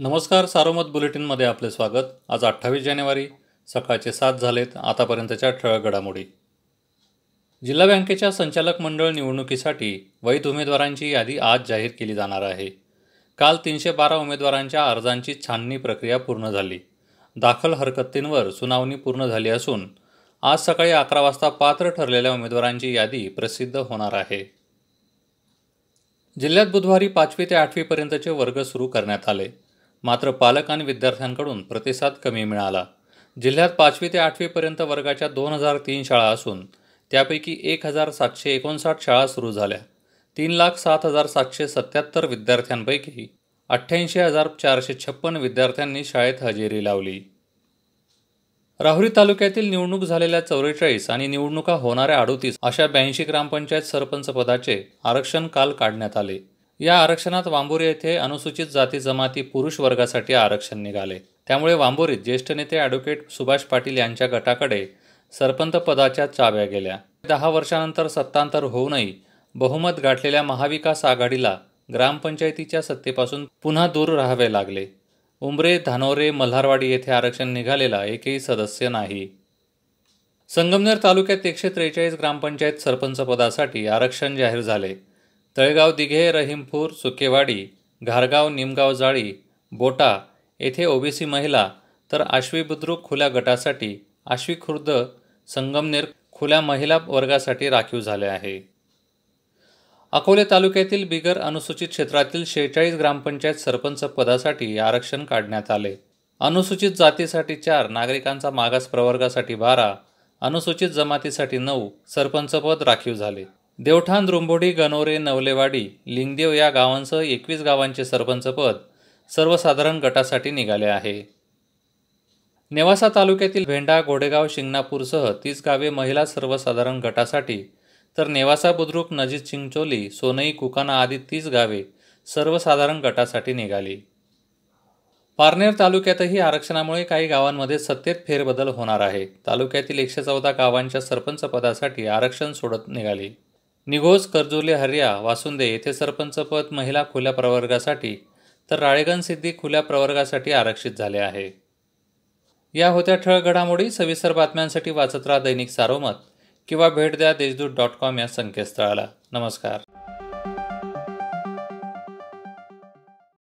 नमस्कार सारोमत बुलेटिनमध्ये आपले स्वागत आज अठ्ठावीस जानेवारी सकाळचे सात झालेत आतापर्यंतच्या ठळक घडामोडी जिल्हा बँकेच्या संचालक मंडळ निवडणुकीसाठी वैध उमेदवारांची यादी आज जाहीर केली जाणार आहे काल तीनशे बारा उमेदवारांच्या अर्जांची छाननी प्रक्रिया पूर्ण झाली दाखल हरकतींवर सुनावणी पूर्ण झाली असून आज सकाळी अकरा वाजता पात्र ठरलेल्या उमेदवारांची यादी प्रसिद्ध होणार आहे जिल्ह्यात बुधवारी पाचवी ते आठवीपर्यंतचे वर्ग सुरू करण्यात आले मात्र पालक आणि विद्यार्थ्यांकडून प्रतिसाद कमी मिळाला जिल्ह्यात पाचवी ते आठवीपर्यंत वर्गाच्या दोन हजार तीन शाळा असून त्यापैकी एक हजार सातशे एकोणसाठ शाळा सुरू झाल्या तीन लाख सात हजार सातशे सत्याहत्तर विद्यार्थ्यांपैकी अठ्ठ्याऐंशी हजार चारशे छप्पन विद्यार्थ्यांनी शाळेत हजेरी लावली राहुरी तालुक्यातील निवडणूक झालेल्या चौवेचाळीस आणि निवडणुका होणाऱ्या अडोतीस अशा ब्याऐंशी ग्रामपंचायत सरपंच पदाचे आरक्षण काल काढण्यात आले या आरक्षणात वांबोरी येथे अनुसूचित जाती जमाती पुरुष वर्गासाठी आरक्षण निघाले त्यामुळे वांबोरीत ज्येष्ठ नेते ॲडव्होकेट सुभाष पाटील यांच्या गटाकडे सरपंच पदाच्या चाव्या गेल्या दहा वर्षानंतर सत्तांतर होऊनही बहुमत गाठलेल्या महाविकास आघाडीला ग्रामपंचायतीच्या सत्तेपासून पुन्हा दूर राहावे लागले उमरे धानोरे मल्हारवाडी येथे आरक्षण निघालेला एकही सदस्य नाही संगमनेर तालुक्यात एकशे त्रेचाळीस ग्रामपंचायत सरपंच पदासाठी आरक्षण जाहीर झाले तळेगाव दिघे रहीमपूर सुकेवाडी घारगाव निमगाव जाळी बोटा येथे ओबीसी महिला तर आश्वी बुद्रुक खुल्या गटासाठी आश्वी खुर्द संगमनेर खुल्या महिला वर्गासाठी राखीव झाले आहे अकोले तालुक्यातील बिगर अनुसूचित क्षेत्रातील शेहेचाळीस ग्रामपंचायत सरपंच पदासाठी आरक्षण काढण्यात आले अनुसूचित जातीसाठी चार नागरिकांचा मागास प्रवर्गासाठी बारा अनुसूचित जमातीसाठी नऊ सरपंचपद राखीव झाले देवठाण रुंबोडी गणोरे नवलेवाडी लिंगदेव या गावांसह एकवीस गावांचे सरपंचपद सर्वसाधारण गटासाठी निघाले आहे नेवासा तालुक्यातील भेंडा घोडेगाव शिंगणापूरसह तीस गावे महिला सर्वसाधारण गटासाठी तर नेवासा बुद्रुक नजीत चिंचोली सोनई कुकाना आदी तीस गावे सर्वसाधारण गटासाठी निघाली पारनेर तालुक्यातही आरक्षणामुळे काही गावांमध्ये सत्तेत फेरबदल होणार आहे तालुक्यातील एकशे चौदा गावांच्या सरपंचपदासाठी आरक्षण सोडत निघाली निघोज कर्जुले हरिया वासुंदे येथे सरपंचपद महिला खुल्या प्रवर्गासाठी तर राळेगण सिद्धी खुल्या प्रवर्गासाठी आरक्षित झाले आहे या होत्या ठळ घडामोडी सविस्तर बातम्यांसाठी वाचत राहा दैनिक सारोमत किंवा भेट द्या देशदूत डॉट कॉम या संकेतस्थळाला नमस्कार